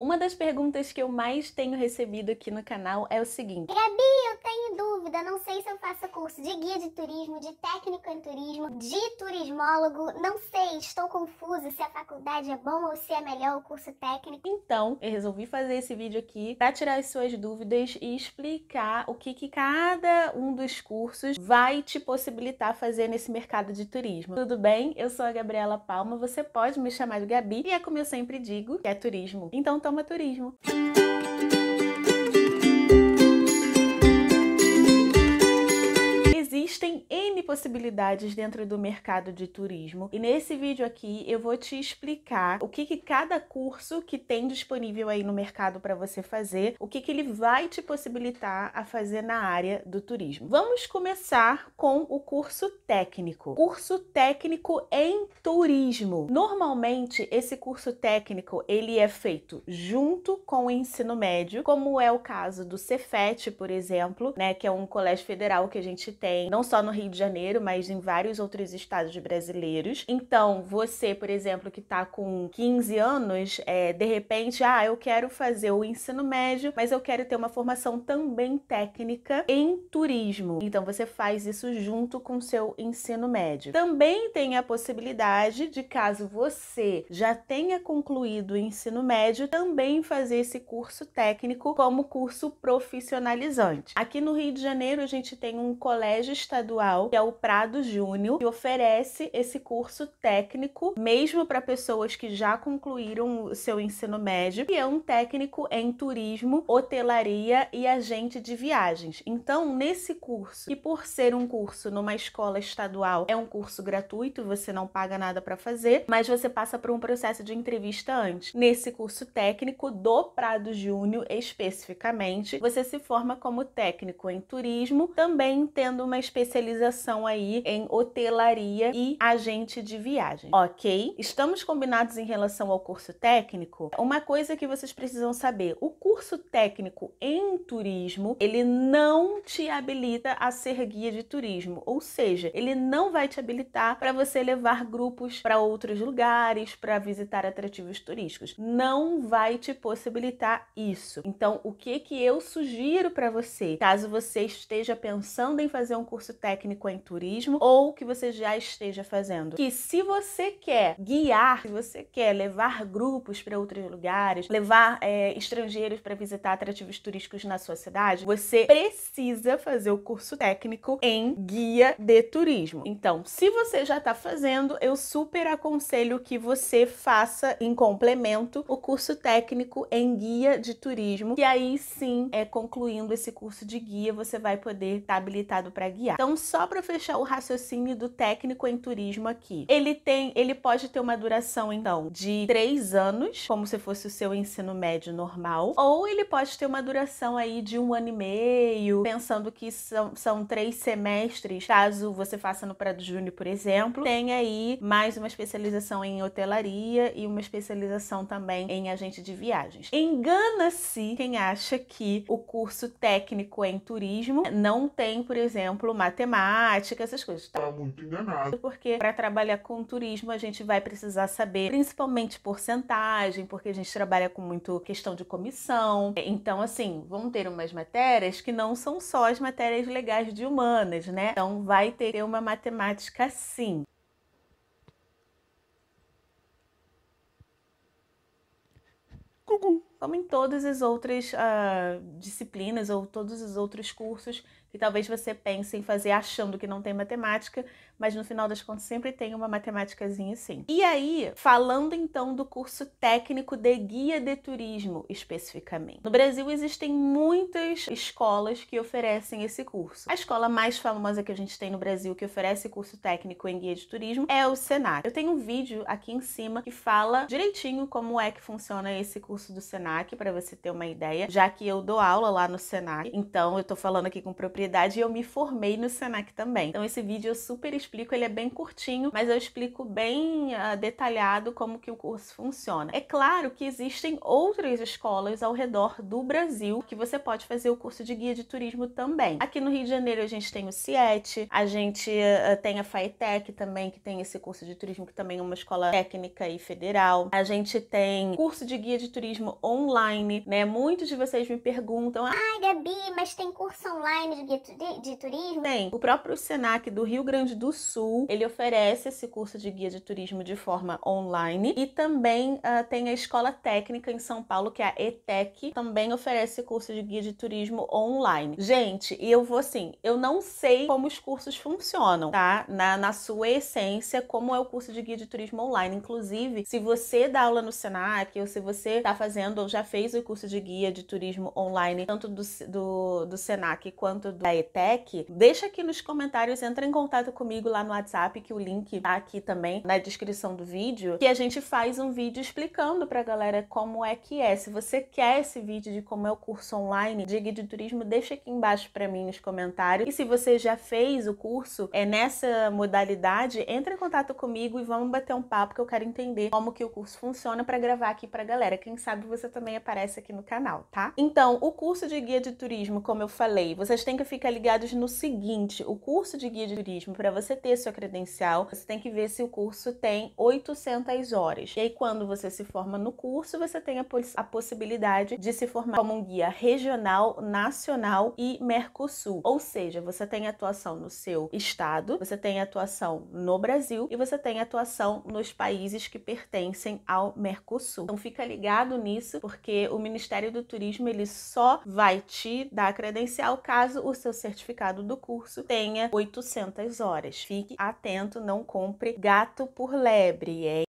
Uma das perguntas que eu mais tenho recebido aqui no canal é o seguinte: Gabi, eu dúvida, não sei se eu faço curso de guia de turismo, de técnico em turismo, de turismólogo, não sei, estou confusa se a faculdade é bom ou se é melhor o curso técnico. Então, eu resolvi fazer esse vídeo aqui para tirar as suas dúvidas e explicar o que, que cada um dos cursos vai te possibilitar fazer nesse mercado de turismo. Tudo bem? Eu sou a Gabriela Palma, você pode me chamar de Gabi e é como eu sempre digo, que é turismo. Então toma turismo. Música Existem N possibilidades dentro do mercado de turismo e nesse vídeo aqui eu vou te explicar o que, que cada curso que tem disponível aí no mercado para você fazer, o que, que ele vai te possibilitar a fazer na área do turismo. Vamos começar com o curso técnico. Curso técnico em turismo. Normalmente esse curso técnico ele é feito junto com o ensino médio, como é o caso do Cefet, por exemplo, né, que é um colégio federal que a gente tem não só no Rio de Janeiro, mas em vários outros estados brasileiros. Então, você, por exemplo, que está com 15 anos, é, de repente, ah, eu quero fazer o ensino médio, mas eu quero ter uma formação também técnica em turismo. Então, você faz isso junto com seu ensino médio. Também tem a possibilidade de, caso você já tenha concluído o ensino médio, também fazer esse curso técnico como curso profissionalizante. Aqui no Rio de Janeiro, a gente tem um colégio estadual, que é o Prado Júnior, que oferece esse curso técnico, mesmo para pessoas que já concluíram o seu ensino médio, que é um técnico em turismo, hotelaria e agente de viagens. Então, nesse curso, e por ser um curso numa escola estadual, é um curso gratuito, você não paga nada para fazer, mas você passa por um processo de entrevista antes. Nesse curso técnico do Prado Júnior, especificamente, você se forma como técnico em turismo, também tendo uma experiência especialização aí em hotelaria e agente de viagem, ok? Estamos combinados em relação ao curso técnico? Uma coisa que vocês precisam saber, o curso técnico em turismo, ele não te habilita a ser guia de turismo, ou seja, ele não vai te habilitar para você levar grupos para outros lugares, para visitar atrativos turísticos. Não vai te possibilitar isso. Então, o que que eu sugiro para você, caso você esteja pensando em fazer um curso curso técnico em turismo ou que você já esteja fazendo. Que se você quer guiar, se você quer levar grupos para outros lugares, levar é, estrangeiros para visitar atrativos turísticos na sua cidade, você precisa fazer o curso técnico em guia de turismo. Então, se você já está fazendo, eu super aconselho que você faça em complemento o curso técnico em guia de turismo, e aí sim, é concluindo esse curso de guia, você vai poder estar tá habilitado para guiar guiar. Então, só para fechar o raciocínio do técnico em turismo aqui. Ele tem, ele pode ter uma duração então de três anos, como se fosse o seu ensino médio normal, ou ele pode ter uma duração aí de um ano e meio, pensando que são, são três semestres, caso você faça no Prado Júnior, por exemplo. Tem aí mais uma especialização em hotelaria e uma especialização também em agente de viagens. Engana-se quem acha que o curso técnico em turismo não tem, por exemplo, matemática, essas coisas. Tá, tá muito enganado. Porque para trabalhar com turismo, a gente vai precisar saber principalmente porcentagem, porque a gente trabalha com muito questão de comissão. É, então, assim, vão ter umas matérias que não são só as matérias legais de humanas, né? Então, vai ter uma matemática sim. Como em todas as outras uh, disciplinas ou todos os outros cursos, que talvez você pense em fazer achando que não tem matemática, mas no final das contas sempre tem uma matemáticazinha assim. E aí, falando então do curso técnico de guia de turismo especificamente. No Brasil existem muitas escolas que oferecem esse curso. A escola mais famosa que a gente tem no Brasil que oferece curso técnico em guia de turismo é o Senac. Eu tenho um vídeo aqui em cima que fala direitinho como é que funciona esse curso do Senac para você ter uma ideia, já que eu dou aula lá no Senac. Então eu tô falando aqui com propriedade e eu me formei no Senac também. Então esse vídeo eu é super especial explico ele é bem curtinho, mas eu explico bem uh, detalhado como que o curso funciona. É claro que existem outras escolas ao redor do Brasil que você pode fazer o curso de guia de turismo também. Aqui no Rio de Janeiro a gente tem o CIET, a gente uh, tem a FATEC também, que tem esse curso de turismo que também é uma escola técnica e federal. A gente tem curso de guia de turismo online, né? Muitos de vocês me perguntam: ah, "Ai, Gabi, mas tem curso online de guia de turismo?" Tem. O próprio Senac do Rio Grande do Sul, ele oferece esse curso de guia de turismo de forma online e também uh, tem a Escola Técnica em São Paulo, que é a ETEC, também oferece curso de guia de turismo online. Gente, e eu vou assim, eu não sei como os cursos funcionam, tá? Na, na sua essência, como é o curso de guia de turismo online. Inclusive, se você dá aula no Senac ou se você está fazendo ou já fez o curso de guia de turismo online, tanto do, do, do Senac quanto da ETEC, deixa aqui nos comentários, entra em contato comigo comigo lá no WhatsApp, que o link tá aqui também na descrição do vídeo, que a gente faz um vídeo explicando pra galera como é que é. Se você quer esse vídeo de como é o curso online de guia de turismo, deixa aqui embaixo para mim nos comentários. E se você já fez o curso é nessa modalidade, entra em contato comigo e vamos bater um papo que eu quero entender como que o curso funciona para gravar aqui pra galera. Quem sabe você também aparece aqui no canal, tá? Então, o curso de guia de turismo, como eu falei, vocês têm que ficar ligados no seguinte, o curso de guia de turismo para você ter sua credencial, você tem que ver se o curso tem 800 horas. E aí, quando você se forma no curso, você tem a, poss a possibilidade de se formar como um guia regional, nacional e Mercosul. Ou seja, você tem atuação no seu estado, você tem atuação no Brasil e você tem atuação nos países que pertencem ao Mercosul. Então fica ligado nisso, porque o Ministério do Turismo ele só vai te dar credencial caso o seu certificado do curso tenha 800 horas fique atento, não compre gato por lebre. É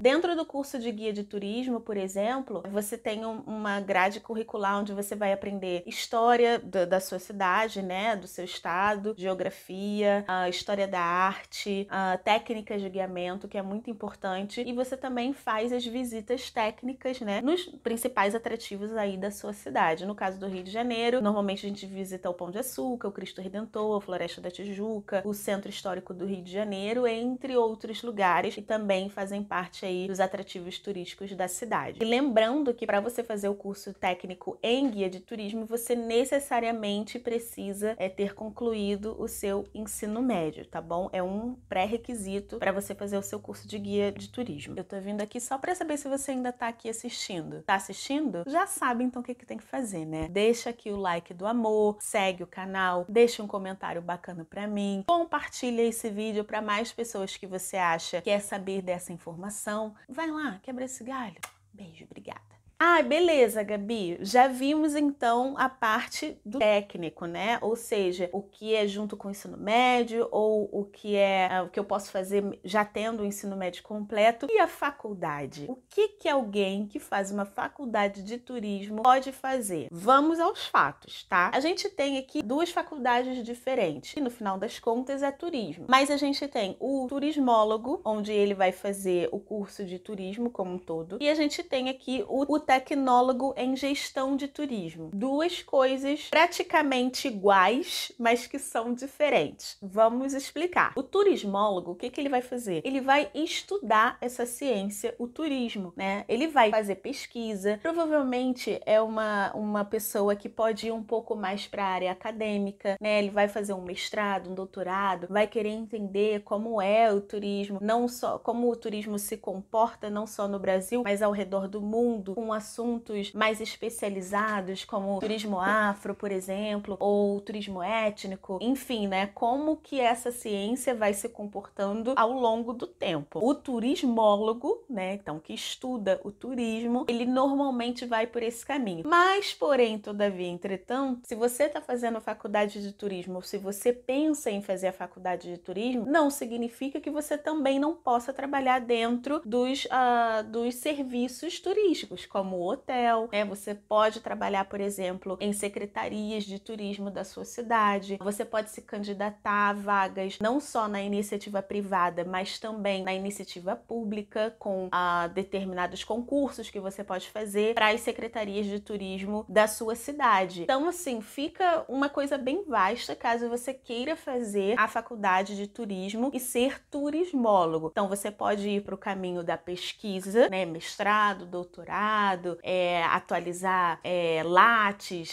Dentro do curso de guia de turismo, por exemplo, você tem uma grade curricular onde você vai aprender história da sua cidade, né, do seu estado, geografia, a história da arte, a técnicas de guiamento, que é muito importante, e você também faz as visitas técnicas, né, nos principais atrativos aí da sua cidade. No caso do Rio de Janeiro, normalmente a gente visita o Pão de Açúcar, o Cristo Redentor, a Floresta da Tijuca, o Centro Histórico do Rio de Janeiro, entre outros lugares, e também também fazem parte aí dos atrativos turísticos da cidade. E lembrando que para você fazer o curso técnico em guia de turismo, você necessariamente precisa é, ter concluído o seu ensino médio, tá bom? É um pré-requisito para você fazer o seu curso de guia de turismo. Eu tô vindo aqui só para saber se você ainda tá aqui assistindo. Tá assistindo? Já sabe então o que, que tem que fazer, né? Deixa aqui o like do amor, segue o canal, deixa um comentário bacana para mim, compartilha esse vídeo para mais pessoas que você acha que quer saber dessa informação. Vai lá, quebra esse galho. Beijo, obrigada. Ah, beleza, Gabi. Já vimos então a parte do técnico, né? Ou seja, o que é junto com o ensino médio ou o que é ah, o que eu posso fazer já tendo o ensino médio completo e a faculdade. O que que alguém que faz uma faculdade de turismo pode fazer? Vamos aos fatos, tá? A gente tem aqui duas faculdades diferentes, e no final das contas é turismo. Mas a gente tem o turismólogo, onde ele vai fazer o curso de turismo como um todo, e a gente tem aqui o, o tecnólogo em gestão de turismo. Duas coisas praticamente iguais, mas que são diferentes. Vamos explicar. O turismólogo, o que, que ele vai fazer? Ele vai estudar essa ciência, o turismo, né? Ele vai fazer pesquisa. Provavelmente é uma, uma pessoa que pode ir um pouco mais para a área acadêmica, né? Ele vai fazer um mestrado, um doutorado, vai querer entender como é o turismo, não só como o turismo se comporta, não só no Brasil, mas ao redor do mundo, com a assuntos mais especializados, como turismo afro, por exemplo, ou turismo étnico, enfim, né? Como que essa ciência vai se comportando ao longo do tempo. O turismólogo, né, então que estuda o turismo, ele normalmente vai por esse caminho. Mas, porém, todavia, entretanto, se você está fazendo faculdade de turismo, ou se você pensa em fazer a faculdade de turismo, não significa que você também não possa trabalhar dentro dos, uh, dos serviços turísticos, como hotel, né? Você pode trabalhar, por exemplo, em secretarias de turismo da sua cidade. Você pode se candidatar a vagas não só na iniciativa privada, mas também na iniciativa pública, com ah, determinados concursos que você pode fazer para as secretarias de turismo da sua cidade. Então, assim, fica uma coisa bem vasta caso você queira fazer a faculdade de turismo e ser turismólogo. Então, você pode ir para o caminho da pesquisa, né? Mestrado, doutorado é, atualizar é,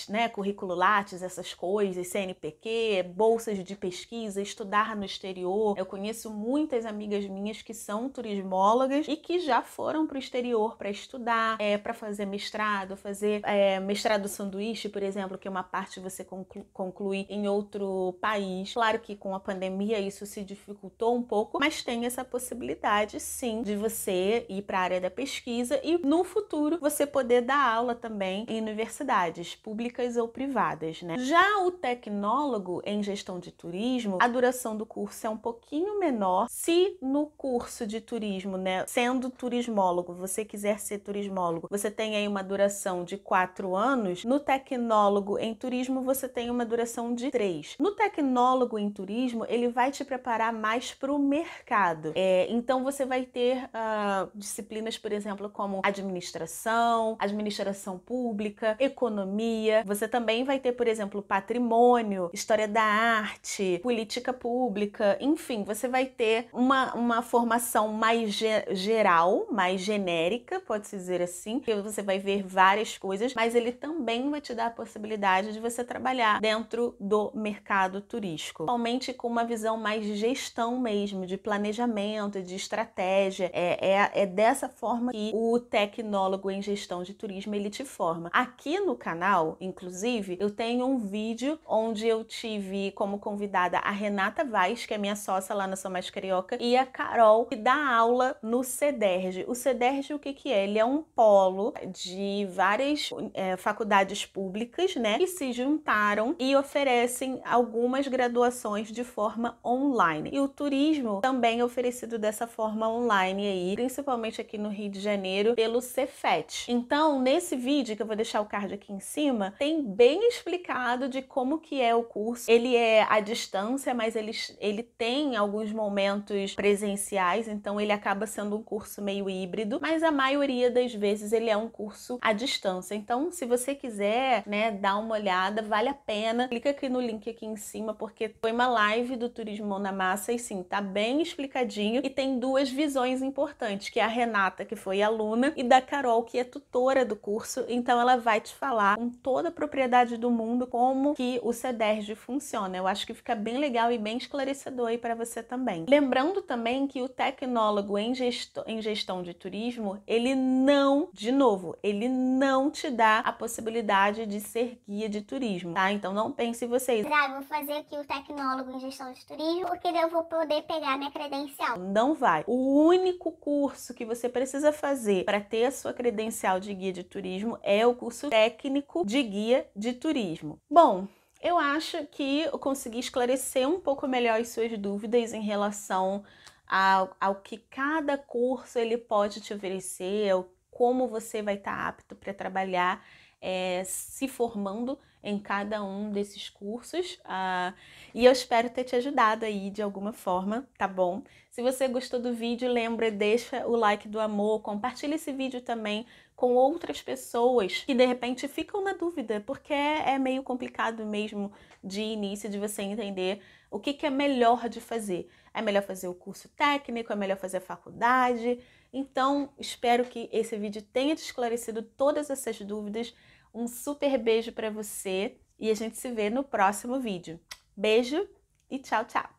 né, currículo lates, essas coisas, CNPq, bolsas de pesquisa, estudar no exterior. Eu conheço muitas amigas minhas que são turismólogas e que já foram para o exterior para estudar, é, para fazer mestrado, fazer é, mestrado sanduíche, por exemplo, que é uma parte você conclu conclui em outro país. Claro que com a pandemia isso se dificultou um pouco, mas tem essa possibilidade sim de você ir para a área da pesquisa e no futuro você poder dar aula também em universidades públicas ou privadas, né? Já o tecnólogo em gestão de turismo, a duração do curso é um pouquinho menor. Se no curso de turismo, né, sendo turismólogo, você quiser ser turismólogo, você tem aí uma duração de quatro anos, no tecnólogo em turismo você tem uma duração de três. No tecnólogo em turismo, ele vai te preparar mais para o mercado. É, então você vai ter uh, disciplinas, por exemplo, como administração educação, administração pública, economia. Você também vai ter, por exemplo, patrimônio, história da arte, política pública, enfim, você vai ter uma, uma formação mais ge geral, mais genérica, pode-se dizer assim, que você vai ver várias coisas, mas ele também vai te dar a possibilidade de você trabalhar dentro do mercado turístico, principalmente com uma visão mais de gestão mesmo, de planejamento, de estratégia. É, é, é dessa forma que o tecnólogo em gestão de turismo ele te forma. Aqui no canal, inclusive, eu tenho um vídeo onde eu tive como convidada a Renata Vaz, que é minha sócia lá na Sou Mais Carioca, e a Carol, que dá aula no CEDERJ. O CEDERJ, o que que é? Ele é um polo de várias é, faculdades públicas, né, que se juntaram e oferecem algumas graduações de forma online. E o turismo também é oferecido dessa forma online aí, principalmente aqui no Rio de Janeiro, pelo Cefet. Então, nesse vídeo, que eu vou deixar o card aqui em cima, tem bem explicado de como que é o curso. Ele é à distância, mas ele, ele tem alguns momentos presenciais, então ele acaba sendo um curso meio híbrido, mas a maioria das vezes ele é um curso à distância. Então, se você quiser, né, dar uma olhada, vale a pena. Clica aqui no link aqui em cima, porque foi uma live do Turismo na Massa e sim, tá bem explicadinho e tem duas visões importantes, que é a Renata, que foi aluna, e da Carol, que é tutora do curso, então ela vai te falar com toda a propriedade do mundo como que o CEDERJ funciona. Eu acho que fica bem legal e bem esclarecedor aí para você também. Lembrando também que o tecnólogo em, gesto, em gestão de turismo, ele não, de novo, ele não te dá a possibilidade de ser guia de turismo, tá? Então não pense vocês. Ah, vou fazer aqui o tecnólogo em gestão de turismo porque eu vou poder pegar minha credencial. Não vai. O único curso que você precisa fazer para ter a sua credencial Oficial de Guia de Turismo é o curso técnico de guia de turismo. Bom, eu acho que eu consegui esclarecer um pouco melhor as suas dúvidas em relação ao, ao que cada curso ele pode te oferecer, como você vai estar apto para trabalhar é, se formando em cada um desses cursos. Uh, e eu espero ter te ajudado aí de alguma forma, tá bom? Se você gostou do vídeo, lembra, deixa o like do amor, compartilha esse vídeo também com outras pessoas que de repente ficam na dúvida, porque é, é meio complicado mesmo de início de você entender o que, que é melhor de fazer. É melhor fazer o curso técnico, é melhor fazer a faculdade. Então, espero que esse vídeo tenha te esclarecido todas essas dúvidas. Um super beijo para você e a gente se vê no próximo vídeo. Beijo e tchau, tchau!